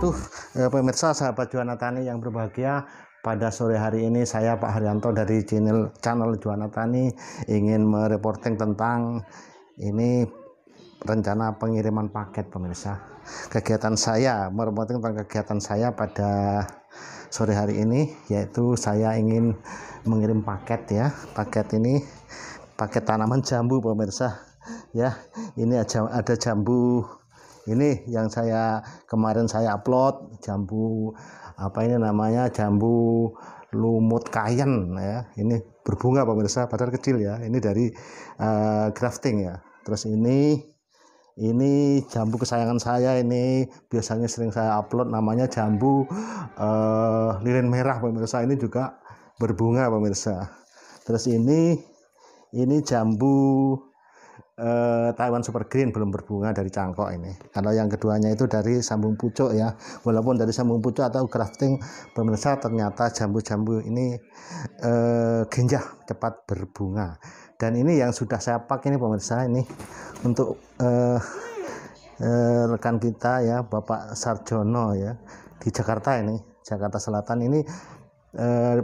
wabarakatuh eh, pemirsa sahabat Juwana Tani yang berbahagia pada sore hari ini saya Pak Haryanto dari channel channel Juwana Tani ingin mereporting tentang ini rencana pengiriman paket pemirsa kegiatan saya mereporting tentang kegiatan saya pada sore hari ini yaitu saya ingin mengirim paket ya paket ini paket tanaman jambu pemirsa ya ini ada jambu ini yang saya kemarin saya upload jambu apa ini namanya jambu lumut kayen ya ini berbunga pemirsa padahal kecil ya ini dari uh, grafting ya terus ini ini jambu kesayangan saya ini biasanya sering saya upload namanya jambu uh, lilin merah pemirsa ini juga berbunga pemirsa terus ini ini jambu Eh, Taiwan Super Green belum berbunga dari cangkok ini. Kalau yang keduanya itu dari sambung pucuk ya. Walaupun dari sambung pucuk atau grafting pemirsa ternyata jambu-jambu ini eh, genjah cepat berbunga. Dan ini yang sudah saya pakai ini pemirsa ini untuk eh, eh, rekan kita ya Bapak Sarjono ya di Jakarta ini, Jakarta Selatan ini eh,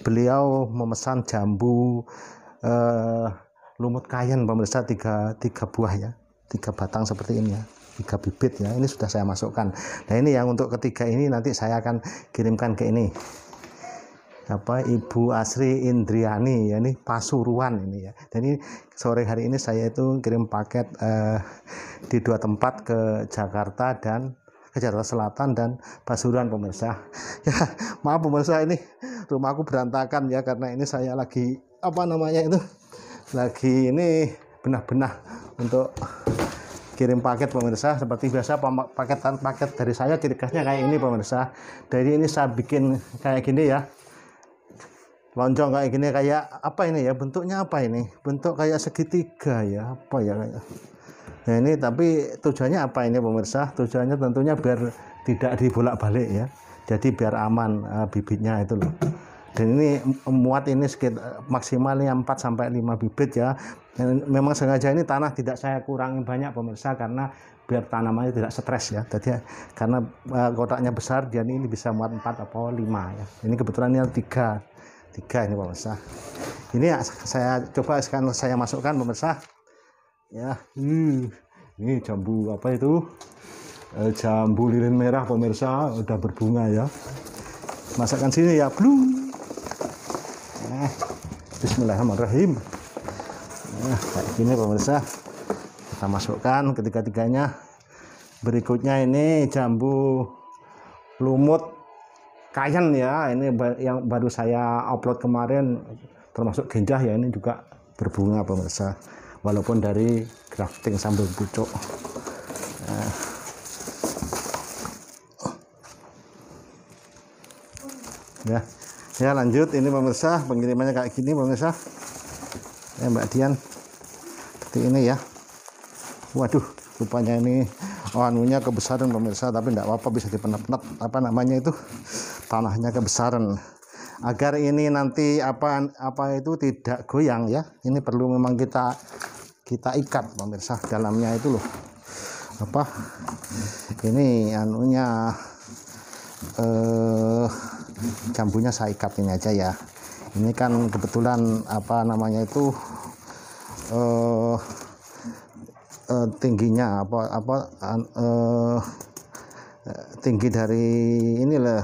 beliau memesan jambu eh, lumut kayen pemirsa tiga, tiga buah ya tiga batang seperti ini ya tiga bibit ya ini sudah saya masukkan nah ini yang untuk ketiga ini nanti saya akan kirimkan ke ini apa Ibu Asri Indriani ya ini Pasuruan ini ya. Jadi sore hari ini saya itu kirim paket eh, di dua tempat ke Jakarta dan ke Jakarta Selatan dan Pasuruan pemirsa. Ya, maaf pemirsa ini rumahku berantakan ya karena ini saya lagi apa namanya itu lagi ini benah-benah untuk kirim paket pemirsa seperti biasa paketan paket dari saya ciri khasnya kayak ini pemirsa dari ini saya bikin kayak gini ya lonjong kayak gini kayak apa ini ya bentuknya apa ini bentuk kayak segitiga ya apa ya nah ini tapi tujuannya apa ini pemirsa tujuannya tentunya biar tidak dibolak-balik ya jadi biar aman uh, bibitnya itu loh dan ini muat ini sekitar maksimalnya 4 sampai 5 bibit ya dan memang sengaja ini tanah tidak saya kurangi banyak pemirsa karena biar tanamannya tidak stres ya jadi karena eh, kotaknya besar dia ini bisa muat 4 atau 5 ya ini kebetulan yang tiga, 3 ini pemirsa ini ya, saya coba sekarang saya masukkan pemirsa ya hmm. ini jambu apa itu eh, jambu lilin merah pemirsa udah berbunga ya masakan sini ya belum nah, Bismillahirrahmanirrahim nah kayak gini pemirsa kita masukkan ketiga-tiganya berikutnya ini jambu lumut kayan ya ini yang baru saya upload kemarin termasuk genjah ya ini juga berbunga pemirsa walaupun dari grafting sambil pucuk nah. ya ya lanjut ini pemirsa pengirimannya kayak gini pemirsa ya Mbak Dian seperti ini ya waduh rupanya ini oh, anunya kebesaran pemirsa tapi tidak apa-apa bisa dipenet-penet. apa namanya itu tanahnya kebesaran agar ini nanti apa apa itu tidak goyang ya ini perlu memang kita kita ikat pemirsa dalamnya itu loh apa ini anunya eh jambunya saya ikat ini aja ya ini kan kebetulan apa namanya itu eh, uh, tingginya apa apa eh, tinggi dari ini lah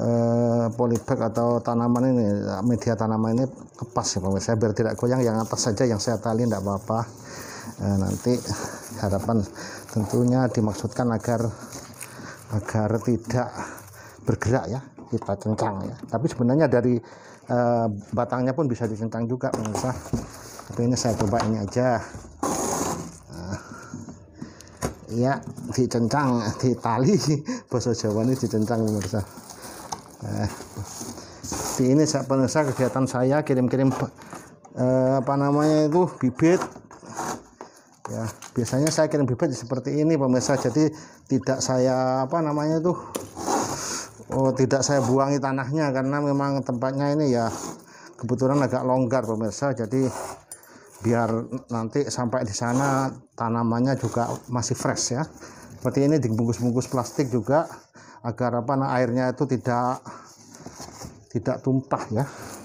uh, polybag atau tanaman ini media tanaman ini kepas ya pemirsa biar tidak goyang yang atas saja yang saya tali tidak apa-apa uh, nanti harapan tentunya dimaksudkan agar agar tidak bergerak ya kita cencang ya tapi sebenarnya dari eh, batangnya pun bisa dicentang juga pemirsa nah, tapi ini saya coba ini aja nah, ya dicencang di tali bahasa Jawa ini dicencang pemirsa nah, di ini saya pemirsa kegiatan saya kirim-kirim eh, apa namanya itu bibit ya biasanya saya kirim bibit seperti ini pemirsa jadi tidak saya apa namanya itu oh tidak saya buangi tanahnya karena memang tempatnya ini ya kebetulan agak longgar pemirsa jadi biar nanti sampai di sana tanamannya juga masih fresh ya seperti ini dibungkus-bungkus plastik juga agar apa nah, airnya itu tidak tidak tumpah ya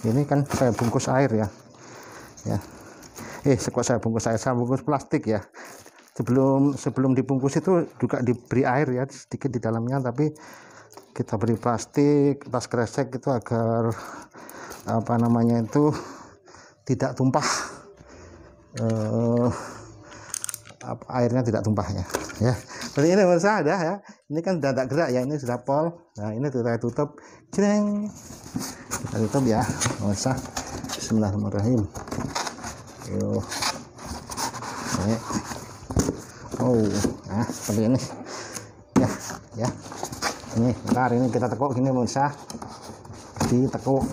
ini kan saya bungkus air ya ya eh sekuat saya bungkus air saya bungkus plastik ya sebelum sebelum dibungkus itu juga diberi air ya sedikit di dalamnya tapi kita beri plastik tas kresek itu agar apa namanya itu tidak tumpah uh, airnya tidak tumpah ya jadi ya. ini pemirsa ada ya ini kan sudah tidak gerak ya ini sudah pol nah ini kita tutup cireng kita tutup ya pemirsa Bismillahirrahmanirrahim yuk Oh, nah seperti ini. Ya, ya nih bentar ini kita tekuk gini pemirsa di tekuk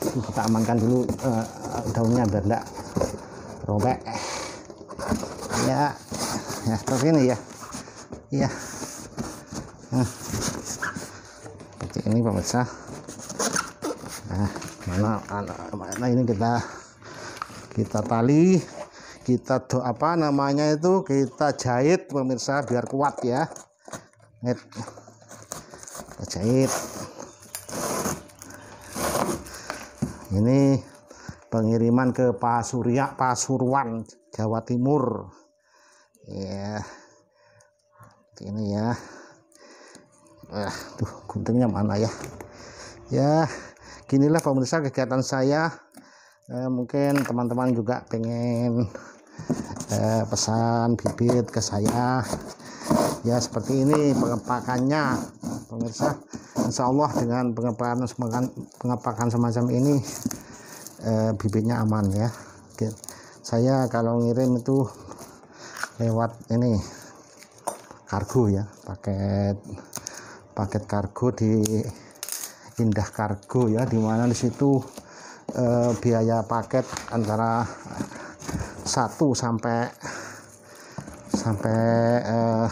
kita amankan dulu uh, daunnya biar tidak robek ya ya seperti ini ya iya nah. ini pemirsa nah mana, mana ini kita kita tali kita do apa namanya itu kita jahit pemirsa biar kuat ya Net kita ini pengiriman ke Pasuria Pasuruan Jawa Timur ya ini ya eh, tuh guntingnya mana ya ya ginilah pemirsa kegiatan saya eh, mungkin teman-teman juga pengen eh, pesan bibit ke saya ya seperti ini pengepakannya pemirsa insya Allah dengan pengepakan pengepakan semacam ini eh, bibitnya aman ya saya kalau ngirim itu lewat ini kargo ya paket paket kargo di Indah Kargo ya dimana disitu eh, biaya paket antara 1 sampai sampai eh,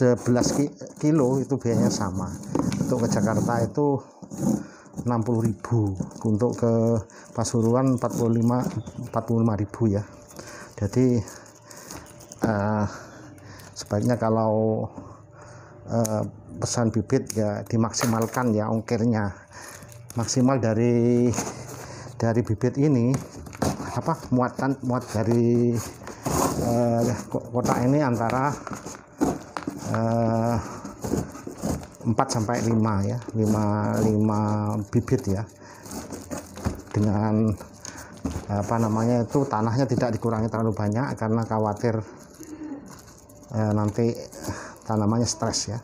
11 kilo itu biayanya sama untuk ke Jakarta itu 60.000 untuk ke Pasuruan 45 45.000 ya jadi uh, sebaiknya kalau uh, pesan bibit ya dimaksimalkan ya ongkirnya maksimal dari dari bibit ini apa muatan muat dari uh, kotak ini antara Eh, empat 4 sampai 5 ya 5, 5 bibit ya dengan apa namanya itu tanahnya tidak dikurangi terlalu banyak karena khawatir eh, nanti tanamannya eh, stres ya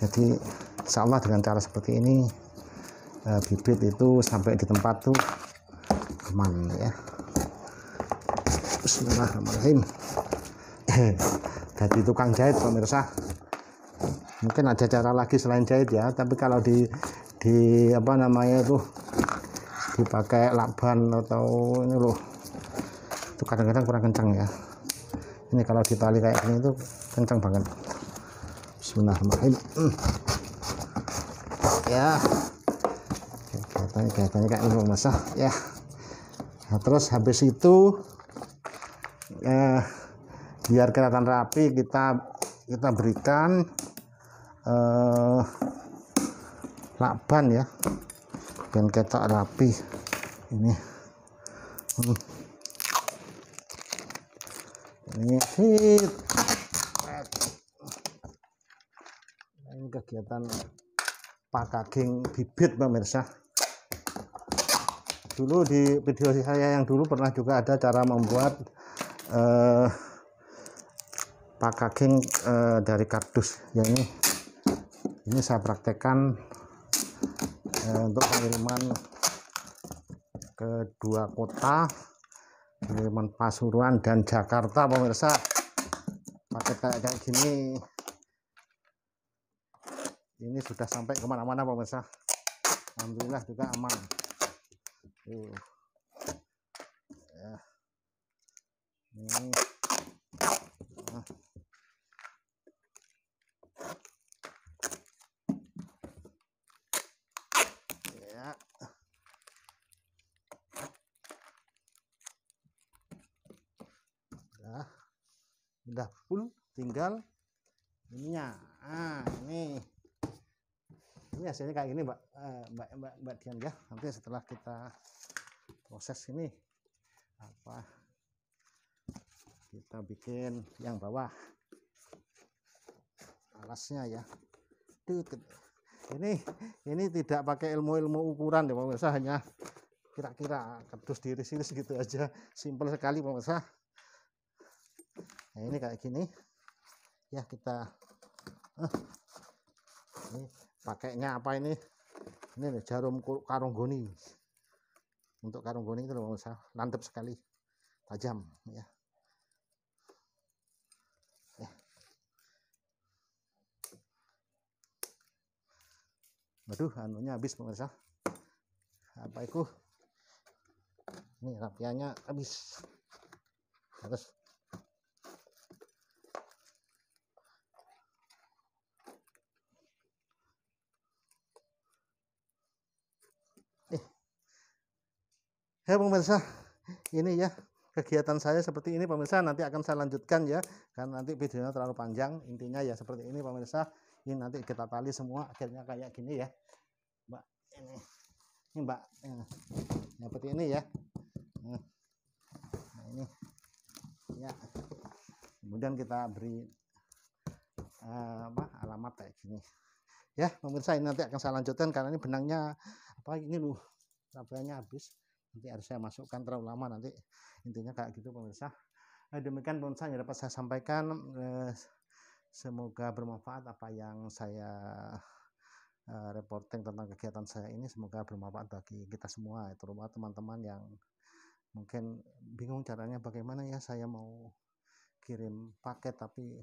jadi insya dengan cara seperti ini eh, bibit itu sampai di tempat tuh aman ya Bismillahirrahmanirrahim jadi tukang jahit pemirsa mungkin ada cara lagi selain jahit ya tapi kalau di di apa namanya itu dipakai lakban atau ini loh itu kadang-kadang kurang kencang ya ini kalau ditali kayak gini itu kencang banget Bismillahirrahmanirrahim hmm. ya kelihatannya kelihatannya kayak ini masa ya nah, terus habis itu eh, biar kelihatan rapi kita kita berikan eh, lakban ya dan cetak rapi ini hmm. ini hit ini kegiatan packaging bibit pemirsa dulu di video saya yang dulu pernah juga ada cara membuat eh, packaging eh, dari kardus ya ini ini saya praktekkan eh, untuk pengiriman kedua kota pengiriman Pasuruan dan Jakarta pemirsa pakai kayak, kayak gini ini sudah sampai kemana-mana pemirsa Alhamdulillah juga aman uh. ya. ini udah full tinggal ininya ah ini ini hasilnya kayak gini mbak eh, mbak mbak mbak Dian ya nanti setelah kita proses ini apa kita bikin yang bawah alasnya ya ini ini tidak pakai ilmu-ilmu ukuran ya pemirsa hanya kira-kira kerdus diris iris gitu aja simpel sekali pemirsa nah ini kayak gini ya kita eh, ini pakainya apa ini ini nih, jarum karung goni untuk karung goni itu loh saya mantap sekali tajam ya. ya Waduh, anunya habis pemirsa. Apa itu? Ini rapiannya habis. Harus ya pemirsa ini ya kegiatan saya seperti ini pemirsa nanti akan saya lanjutkan ya karena nanti videonya terlalu panjang intinya ya seperti ini pemirsa ini nanti kita tali semua akhirnya kayak gini ya mbak ini ini mbak ini. seperti ini ya nah, ini ya kemudian kita beri uh, apa alamat kayak gini ya pemirsa ini nanti akan saya lanjutkan karena ini benangnya apa ini loh kabelnya habis nanti harus saya masukkan terlalu lama nanti intinya kayak gitu pemirsa eh, demikian pemirsa yang dapat saya sampaikan eh, semoga bermanfaat apa yang saya eh, reporting tentang kegiatan saya ini semoga bermanfaat bagi kita semua ya, terutama teman-teman yang mungkin bingung caranya bagaimana ya saya mau kirim paket tapi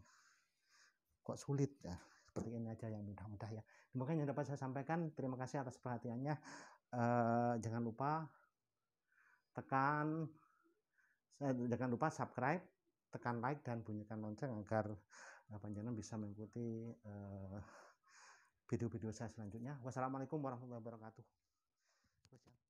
kok sulit ya seperti ini aja yang mudah-mudah ya. Demikian yang dapat saya sampaikan. Terima kasih atas perhatiannya. Uh, jangan lupa tekan eh, jangan lupa subscribe tekan like dan bunyikan lonceng agar uh, eh, panjenengan bisa mengikuti eh, video-video uh, saya selanjutnya wassalamualaikum warahmatullahi wabarakatuh